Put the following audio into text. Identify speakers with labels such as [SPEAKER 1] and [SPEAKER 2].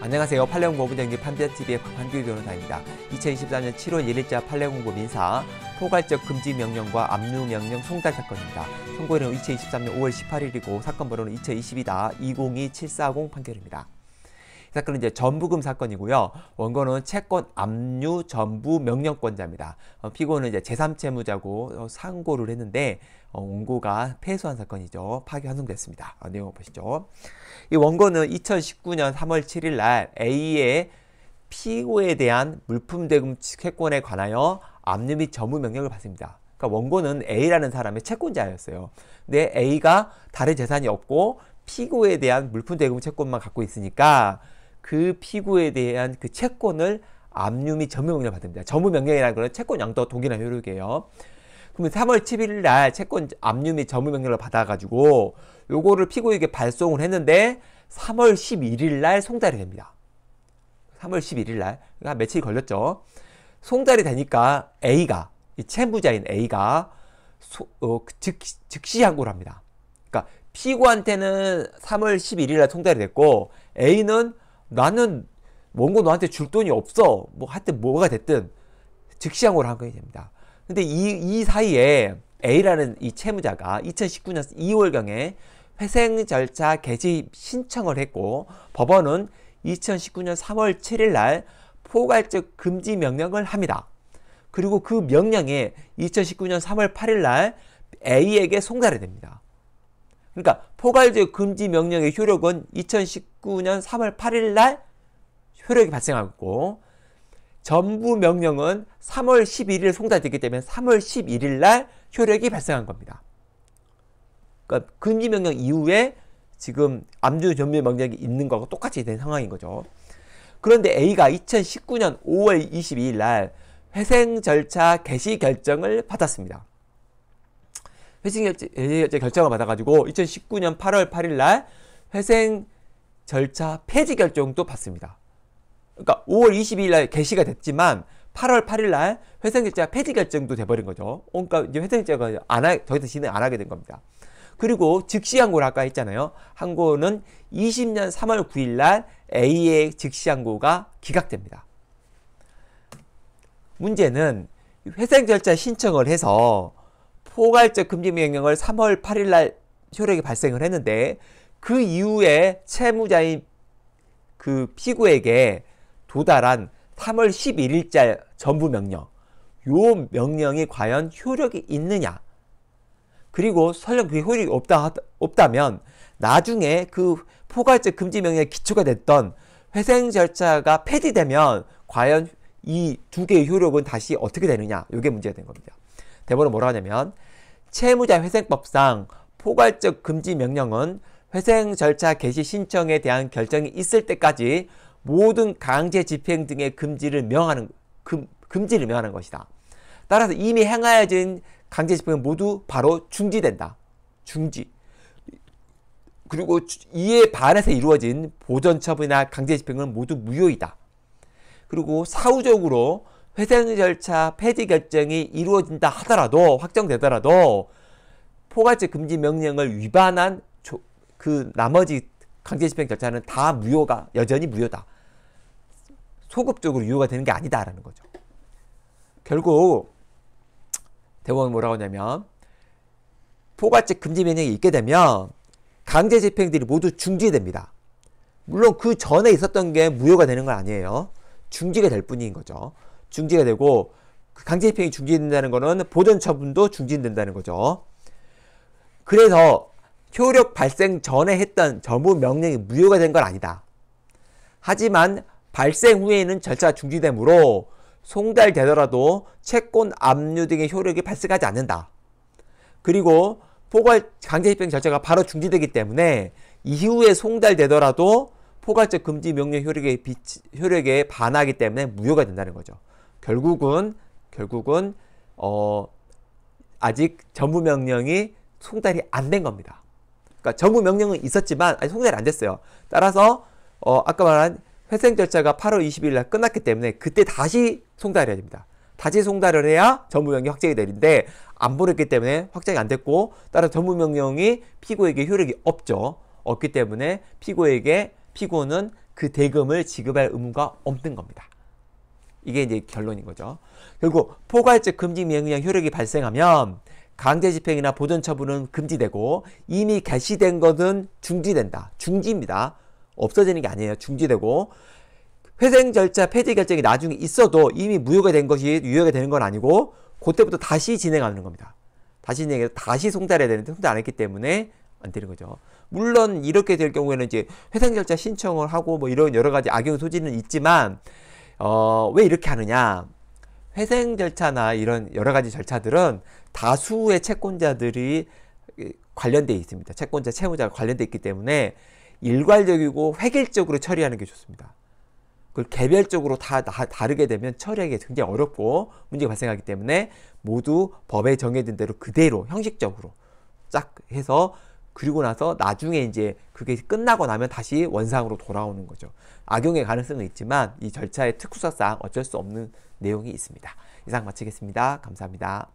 [SPEAKER 1] 안녕하세요. 팔레공보 부경기 판비 t v 의 박환규 변호사입니다. 2024년 7월 1일자 팔레공보 민사 포괄적 금지 명령과 압류 명령 송달 사건입니다. 선고일은 2023년 5월 18일이고 사건 번호는 2 0 2 2 202740 판결입니다. 사건은 이제 전부금 사건이고요. 원고는 채권 압류 전부 명령권자입니다. 어, 피고는 이제 제3채무자고 어, 상고를 했는데 어, 원고가 패소한 사건이죠. 파기 환송됐습니다. 아, 내용 보시죠. 이 원고는 2019년 3월 7일 날 A의 피고에 대한 물품 대금 채권에 관하여 압류 및전부 명령을 받습니다. 그러니까 원고는 A라는 사람의 채권자였어요. 근데 A가 다른 재산이 없고 피고에 대한 물품 대금 채권만 갖고 있으니까 그 피구에 대한 그 채권을 압류 및 점유 명령을 받습니다. 점유 명령이라는 거는 채권 양도 동일한 효력이에요. 그러면 3월 11일 날 채권 압류 및 점유 명령을 받아가지고 요거를 피고에게 발송을 했는데 3월 11일 날 송달이 됩니다. 3월 11일 날, 그러니까 며칠 걸렸죠. 송달이 되니까 A가, 이 채무자인 A가 소, 어, 그 즉, 즉시 항고를 합니다. 그러니까 피고한테는 3월 11일 날 송달이 됐고 A는 나는 원고 너한테 줄 돈이 없어. 뭐 하여튼 뭐가 됐든 즉시항고를 한 거게 됩니다. 근데 이, 이 사이에 A라는 이 채무자가 2019년 2월경에 회생 절차 개시 신청을 했고 법원은 2019년 3월 7일 날 포괄적 금지 명령을 합니다. 그리고 그 명령에 2019년 3월 8일 날 A에게 송달이 됩니다. 그러니까 포괄적 금지 명령의 효력은 2019년 3월 8일 날 효력이 발생하고 전부 명령은 3월 11일 송달되기 때문에 3월 11일 날 효력이 발생한 겁니다. 그러니까 금지 명령 이후에 지금 암주 전면 명령이 있는 거하고 똑같이 된 상황인 거죠. 그런데 A가 2019년 5월 22일 날 회생 절차 개시 결정을 받았습니다. 회생결제 결정을 받아가지고 2019년 8월 8일 날 회생 절차 폐지 결정도 받습니다. 그러니까 5월 22일 날 개시가 됐지만 8월 8일 날 회생결제 폐지 결정도 돼버린 거죠. 그러니까 이제 회생결제가 안 하, 저희 진행 안 하게 된 겁니다. 그리고 즉시 항고를 아까 했잖아요. 항고는 20년 3월 9일 날 A의 즉시 항고가 기각됩니다. 문제는 회생절차 신청을 해서 포괄적 금리 명령을 3월 8일 날 효력이 발생을 했는데 그 이후에 채무자인 그 피고에게 도달한 3월 11일자 전부 명령 요 명령이 과연 효력이 있느냐 그리고 설령 그게 효력이 없다, 없다면 나중에 그 포괄적 금지 명령의 기초가 됐던 회생 절차가 폐지되면 과연 이 두 개의 효력은 다시 어떻게 되느냐 요게 문제가 된 겁니다. 대본원은 뭐라 고 하냐면 채무자 회생법상 포괄적 금지 명령은 회생 절차 개시 신청에 대한 결정이 있을 때까지 모든 강제 집행 등의 금지를 명하는 금, 금지를 명하는 것이다. 따라서 이미 행하여진 강제 집행은 모두 바로 중지된다. 중지. 그리고 이에 반해서 이루어진 보전 처분이나 강제 집행은 모두 무효이다. 그리고 사후적으로 회생 절차 폐지 결정이 이루어진다 하더라도 확정되더라도 포괄적 금지 명령을 위반한 조, 그 나머지 강제 집행 절차는 다 무효가 여전히 무효다. 소급적으로 유효가 되는 게 아니다라는 거죠. 결국 대법원이 뭐라고 하냐면 포괄적 금지 명령이 있게 되면 강제 집행들이 모두 중지됩니다. 물론 그 전에 있었던 게 무효가 되는 건 아니에요. 중지가 될 뿐인 거죠. 중지가 되고 그 강제집행이 중지된다는 것은 보전 처분도 중지된다는 거죠. 그래서 효력 발생 전에 했던 전부 명령이 무효가 된 건 아니다. 하지만 발생 후에는 절차 중지되므로 송달되더라도 채권 압류 등의 효력이 발생하지 않는다. 그리고 포괄 강제집행 절차가 바로 중지되기 때문에 이후에 송달되더라도 포괄적 금지 명령 효력에, 비치, 효력에 반하기 때문에 무효가 된다는 거죠. 결국은 결국은 어 아직 전부 명령이 송달이 안 된 겁니다. 그러니까 전부 명령은 있었지만 아직 송달이 안 됐어요. 따라서 어 아까 말한 회생 절차가 8월 20일 날 끝났기 때문에 그때 다시 송달해야 됩니다. 다시 송달을 해야 전부 명령 이 확정이 되는데 안 보냈기 때문에 확정이 안 됐고 따라서 전부 명령이 피고에게 효력이 없죠. 없기 때문에 피고에게 피고는 그 대금을 지급할 의무가 없는 겁니다. 이게 이제 결론인 거죠. 그리고 포괄적 금지 명령 효력이 발생하면 강제 집행이나 보존 처분은 금지되고 이미 개시된 것은 중지된다. 중지입니다. 없어지는 게 아니에요. 중지되고 회생 절차 폐지 결정이 나중에 있어도 이미 무효가 된 것이 유효가 되는 건 아니고 그때부터 다시 진행하는 겁니다. 다시 진행해서 다시 송달해야 되는데 송달 안 했기 때문에 안 되는 거죠. 물론 이렇게 될 경우에는 이제 회생 절차 신청을 하고 뭐 이런 여러 가지 악용 소지는 있지만 어, 왜 이렇게 하느냐? 회생 절차나 이런 여러 가지 절차들은 다수의 채권자들이 관련돼 있습니다. 채권자, 채무자가 관련돼 있기 때문에 일괄적이고 획일적으로 처리하는 게 좋습니다. 그걸 개별적으로 다, 다 다르게 되면 처리하기 굉장히 어렵고 문제가 발생하기 때문에 모두 법에 정해진 대로 그대로 형식적으로 쫙 해서 그리고 나서 나중에 이제 그게 끝나고 나면 다시 원상으로 돌아오는 거죠. 악용의 가능성은 있지만 이 절차의 특수사상 어쩔 수 없는 내용이 있습니다. 이상 마치겠습니다. 감사합니다.